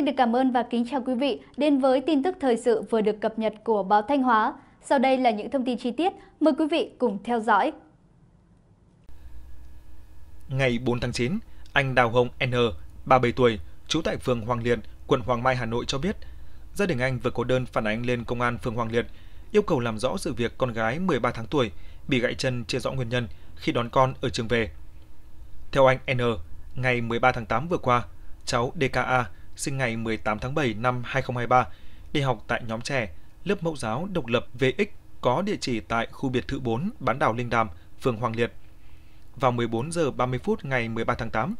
Xin được cảm ơn và kính chào quý vị đến với tin tức thời sự vừa được cập nhật của báo Thanh Hóa. Sau đây là những thông tin chi tiết, mời quý vị cùng theo dõi. Ngày 4 tháng 9, anh Đào Hồng N, 37 tuổi, trú tại phường Hoàng Liệt, quận Hoàng Mai, Hà Nội cho biết, gia đình anh vừa có đơn phản ánh lên công an phường Hoàng Liệt, yêu cầu làm rõ sự việc con gái 13 tháng tuổi bị gãy chân chưa rõ nguyên nhân khi đón con ở trường về. Theo anh N, ngày 13 tháng 8 vừa qua, cháu DKA sinh ngày 18 tháng 7 năm 2023, đi học tại nhóm trẻ, lớp mẫu giáo độc lập VX có địa chỉ tại khu biệt thự 4 bán đảo Linh Đàm, phường Hoàng Liệt. Vào 14 giờ 30 phút ngày 13 tháng 8,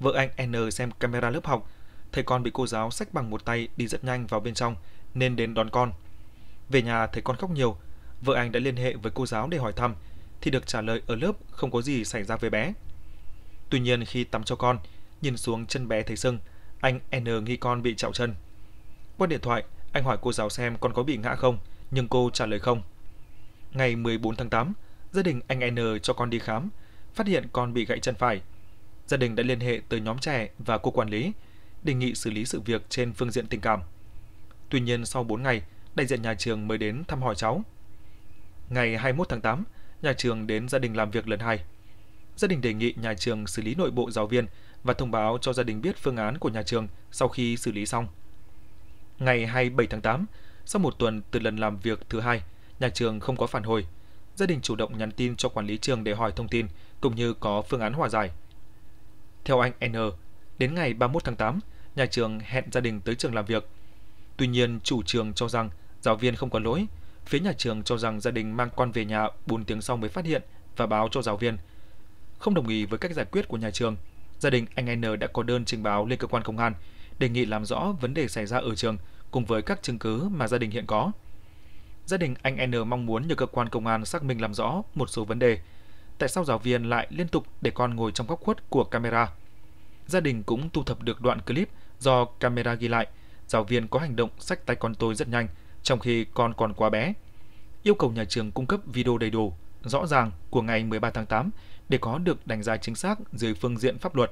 vợ anh N xem camera lớp học, thấy con bị cô giáo sách bằng một tay đi rất nhanh vào bên trong nên đến đón con. Về nhà thấy con khóc nhiều, vợ anh đã liên hệ với cô giáo để hỏi thăm thì được trả lời ở lớp không có gì xảy ra với bé. Tuy nhiên khi tắm cho con, nhìn xuống chân bé thấy sưng, anh N nghi con bị trạo chân. Qua điện thoại, anh hỏi cô giáo xem con có bị ngã không, nhưng cô trả lời không. Ngày 14 tháng 8, gia đình anh N cho con đi khám, phát hiện con bị gãy chân phải. Gia đình đã liên hệ tới nhóm trẻ và cô quản lý, đề nghị xử lý sự việc trên phương diện tình cảm. Tuy nhiên sau 4 ngày, đại diện nhà trường mới đến thăm hỏi cháu. Ngày 21 tháng 8, nhà trường đến gia đình làm việc lần hai. Gia đình đề nghị nhà trường xử lý nội bộ giáo viên và thông báo cho gia đình biết phương án của nhà trường sau khi xử lý xong. Ngày 27 tháng 8, sau một tuần từ lần làm việc thứ hai, nhà trường không có phản hồi. Gia đình chủ động nhắn tin cho quản lý trường để hỏi thông tin, cũng như có phương án hòa giải. Theo anh N, đến ngày 31 tháng 8, nhà trường hẹn gia đình tới trường làm việc. Tuy nhiên, chủ trường cho rằng giáo viên không có lỗi. Phía nhà trường cho rằng gia đình mang con về nhà 4 tiếng sau mới phát hiện và báo cho giáo viên. Không đồng ý với cách giải quyết của nhà trường, Gia đình anh N đã có đơn trình báo lên cơ quan công an, đề nghị làm rõ vấn đề xảy ra ở trường cùng với các chứng cứ mà gia đình hiện có. Gia đình anh N mong muốn nhờ cơ quan công an xác minh làm rõ một số vấn đề. Tại sao giáo viên lại liên tục để con ngồi trong góc khuất của camera? Gia đình cũng thu thập được đoạn clip do camera ghi lại. Giáo viên có hành động sách tay con tôi rất nhanh, trong khi con còn quá bé. Yêu cầu nhà trường cung cấp video đầy đủ, rõ ràng của ngày 13 tháng 8 để có được đánh giá chính xác dưới phương diện pháp luật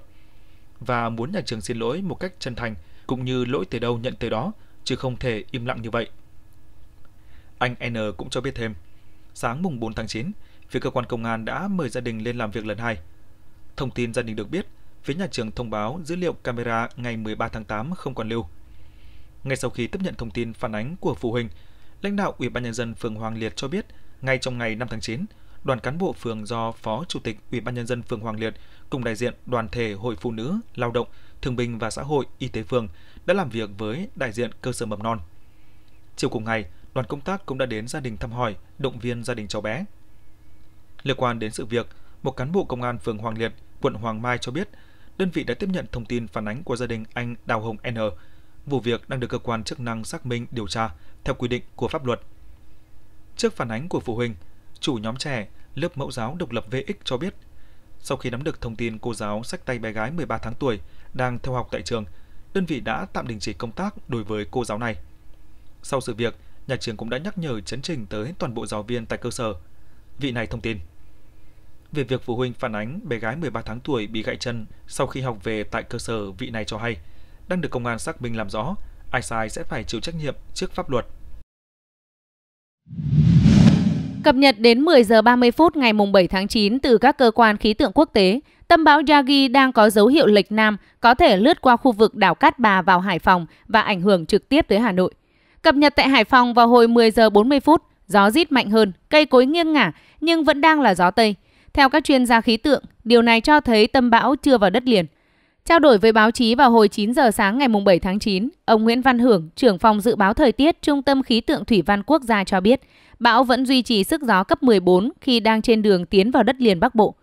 và muốn nhà trường xin lỗi một cách chân thành cũng như lỗi từ đâu nhận tới đó, chứ không thể im lặng như vậy. Anh N cũng cho biết thêm, sáng mùng 4 tháng 9, phía cơ quan công an đã mời gia đình lên làm việc lần hai. Thông tin gia đình được biết, phía nhà trường thông báo dữ liệu camera ngày 13 tháng 8 không còn lưu. Ngay sau khi tiếp nhận thông tin phản ánh của phụ huynh, lãnh đạo Ủy ban nhân dân phường Hoàng Liệt cho biết, ngay trong ngày 5 tháng 9, đoàn cán bộ phường do Phó Chủ tịch Ủy ban nhân dân phường Hoàng Liệt cùng đại diện đoàn thể Hội Phụ nữ, Lao động, Thương binh và Xã hội Y tế phường đã làm việc với đại diện cơ sở mầm non. Chiều cùng ngày, đoàn công tác cũng đã đến gia đình thăm hỏi, động viên gia đình cháu bé. Liên quan đến sự việc, một cán bộ công an phường Hoàng Liệt, quận Hoàng Mai cho biết, đơn vị đã tiếp nhận thông tin phản ánh của gia đình anh Đào Hồng N. Vụ việc đang được cơ quan chức năng xác minh điều tra theo quy định của pháp luật. Trước phản ánh của phụ huynh, chủ nhóm trẻ, lớp mẫu giáo độc lập VX cho biết, sau khi nắm được thông tin cô giáo sách tay bé gái 13 tháng tuổi đang theo học tại trường, đơn vị đã tạm đình chỉ công tác đối với cô giáo này. Sau sự việc, nhà trường cũng đã nhắc nhở chấn trình tới toàn bộ giáo viên tại cơ sở. Vị này thông tin. Về việc phụ huynh phản ánh bé gái 13 tháng tuổi bị gãy chân sau khi học về tại cơ sở, vị này cho hay đang được công an xác minh làm rõ, ai sai sẽ phải chịu trách nhiệm trước pháp luật. Cập nhật đến 10 giờ 30 phút ngày 7 tháng 9 từ các cơ quan khí tượng quốc tế, tâm bão Yagi đang có dấu hiệu lệch nam, có thể lướt qua khu vực đảo Cát Bà vào Hải Phòng và ảnh hưởng trực tiếp tới Hà Nội. Cập nhật tại Hải Phòng vào hồi 10 giờ 40 phút, gió rít mạnh hơn, cây cối nghiêng ngả nhưng vẫn đang là gió Tây. Theo các chuyên gia khí tượng, điều này cho thấy tâm bão chưa vào đất liền – Trao đổi với báo chí vào hồi 9 giờ sáng ngày 7 tháng 9, ông Nguyễn Văn Hưởng, trưởng phòng dự báo thời tiết Trung tâm Khí tượng Thủy văn Quốc gia cho biết, bão vẫn duy trì sức gió cấp 14 khi đang trên đường tiến vào đất liền Bắc Bộ.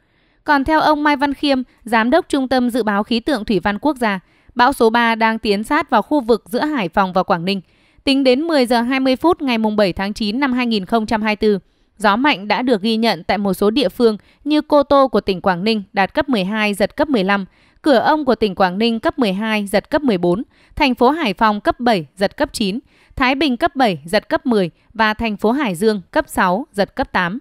Còn theo ông Mai Văn Khiêm, Giám đốc Trung tâm Dự báo Khí tượng Thủy văn Quốc gia, bão số 3 đang tiến sát vào khu vực giữa Hải Phòng và Quảng Ninh. Tính đến 10 giờ 20 phút ngày 7 tháng 9 năm 2024, gió mạnh đã được ghi nhận tại một số địa phương như Cô Tô của tỉnh Quảng Ninh đạt cấp 12, giật cấp 15, Cửa ông của tỉnh Quảng Ninh cấp 12, giật cấp 14, thành phố Hải Phòng cấp 7, giật cấp 9, Thái Bình cấp 7, giật cấp 10 và thành phố Hải Dương cấp 6, giật cấp 8.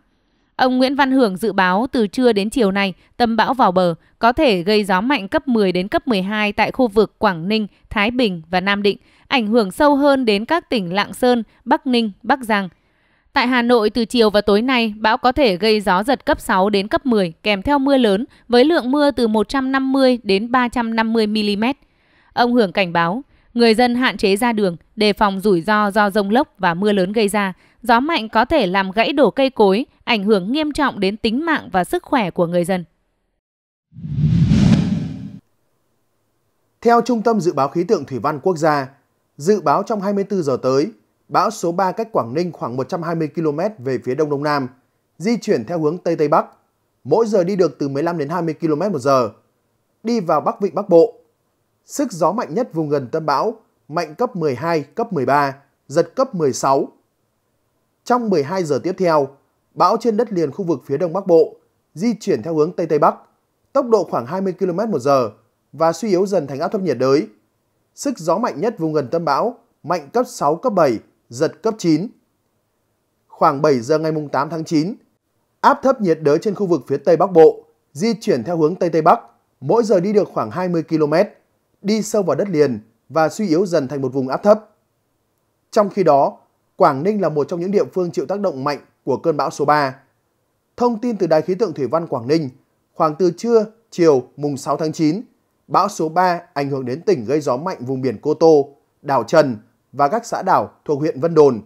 Ông Nguyễn Văn Hưởng dự báo từ trưa đến chiều nay, tâm bão vào bờ có thể gây gió mạnh cấp 10 đến cấp 12 tại khu vực Quảng Ninh, Thái Bình và Nam Định, ảnh hưởng sâu hơn đến các tỉnh Lạng Sơn, Bắc Ninh, Bắc Giang. Tại Hà Nội, từ chiều và tối nay, bão có thể gây gió giật cấp 6 đến cấp 10, kèm theo mưa lớn, với lượng mưa từ 150 đến 350 mm. Ông Hưởng cảnh báo, người dân hạn chế ra đường, đề phòng rủi ro do rông lốc và mưa lớn gây ra. Gió mạnh có thể làm gãy đổ cây cối, ảnh hưởng nghiêm trọng đến tính mạng và sức khỏe của người dân. Theo Trung tâm Dự báo Khí tượng Thủy văn Quốc gia, dự báo trong 24 giờ tới, Bão số 3 cách Quảng Ninh khoảng 120 km về phía đông đông nam, di chuyển theo hướng Tây Tây Bắc, mỗi giờ đi được từ 15 đến 20 km một giờ, đi vào Bắc Vịnh Bắc Bộ. Sức gió mạnh nhất vùng gần tâm bão, mạnh cấp 12, cấp 13, giật cấp 16. Trong 12 giờ tiếp theo, bão trên đất liền khu vực phía đông Bắc Bộ di chuyển theo hướng Tây Tây Bắc, tốc độ khoảng 20 km một giờ và suy yếu dần thành áp thấp nhiệt đới. Sức gió mạnh nhất vùng gần tâm bão mạnh cấp 6, cấp 7, giật cấp 9. Khoảng 7 giờ ngày 8 tháng 9, áp thấp nhiệt đới trên khu vực phía Tây Bắc Bộ di chuyển theo hướng Tây Tây Bắc, mỗi giờ đi được khoảng 20 km, đi sâu vào đất liền và suy yếu dần thành một vùng áp thấp. Trong khi đó, Quảng Ninh là một trong những địa phương chịu tác động mạnh của cơn bão số 3. Thông tin từ Đài khí tượng Thủy văn Quảng Ninh, khoảng từ trưa, chiều mùng 6 tháng 9, bão số 3 ảnh hưởng đến tỉnh gây gió mạnh vùng biển Cô Tô, đảo Trần, và các xã đảo thuộc huyện Vân Đồn.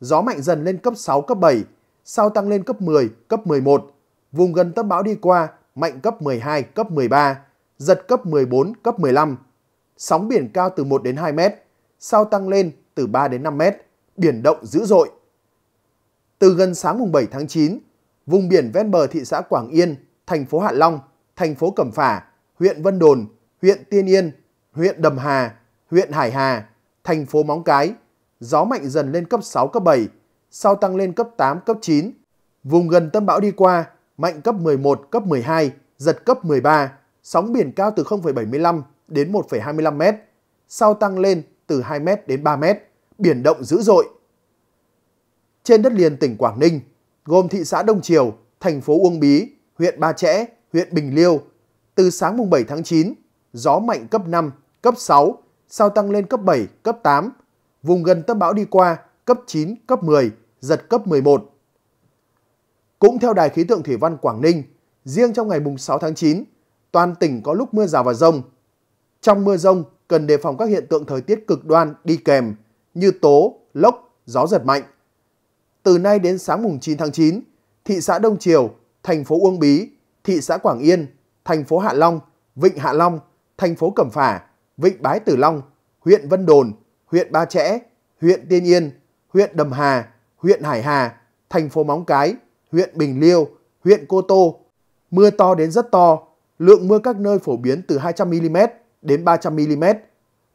Gió mạnh dần lên cấp 6, cấp 7, sau tăng lên cấp 10, cấp 11. Vùng gần tâm bão đi qua, mạnh cấp 12, cấp 13, giật cấp 14, cấp 15. Sóng biển cao từ 1 đến 2 mét, sau tăng lên từ 3 đến 5 mét, biển động dữ dội. Từ gần sáng mùng 7 tháng 9, vùng biển ven bờ thị xã Quảng Yên, thành phố Hạ Long, thành phố Cẩm Phả, huyện Vân Đồn, huyện Tiên Yên, huyện Đầm Hà, huyện Hải Hà, thành phố Móng Cái, gió mạnh dần lên cấp 6, cấp 7, sau tăng lên cấp 8, cấp 9. Vùng gần tâm bão đi qua, mạnh cấp 11, cấp 12, giật cấp 13, sóng biển cao từ 0,75 đến 1,25 mét sau tăng lên từ 2 mét đến 3 mét biển động dữ dội. Trên đất liền tỉnh Quảng Ninh, gồm thị xã Đông Triều, thành phố Uông Bí, huyện Ba Chẽ, huyện Bình Liêu, từ sáng mùng 7 tháng 9, gió mạnh cấp 5, cấp 6, sau tăng lên cấp 7, cấp 8. Vùng gần tâm bão đi qua, cấp 9, cấp 10, giật cấp 11. Cũng theo Đài khí tượng Thủy văn Quảng Ninh, riêng trong ngày 6 tháng 9, toàn tỉnh có lúc mưa rào và rông. Trong mưa rông, cần đề phòng các hiện tượng thời tiết cực đoan đi kèm như tố, lốc, gió giật mạnh. Từ nay đến sáng mùng 9 tháng 9, thị xã Đông Triều, thành phố Uông Bí, thị xã Quảng Yên, thành phố Hạ Long, Vịnh Hạ Long, thành phố Cẩm Phả Vịnh Bái Tử Long, huyện Vân Đồn, huyện Ba Chẽ, huyện Tiên Yên, huyện Đầm Hà, huyện Hải Hà, thành phố Móng Cái, huyện Bình Liêu, huyện Cô Tô. Mưa to đến rất to, lượng mưa các nơi phổ biến từ 200mm đến 300mm,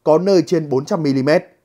có nơi trên 400mm.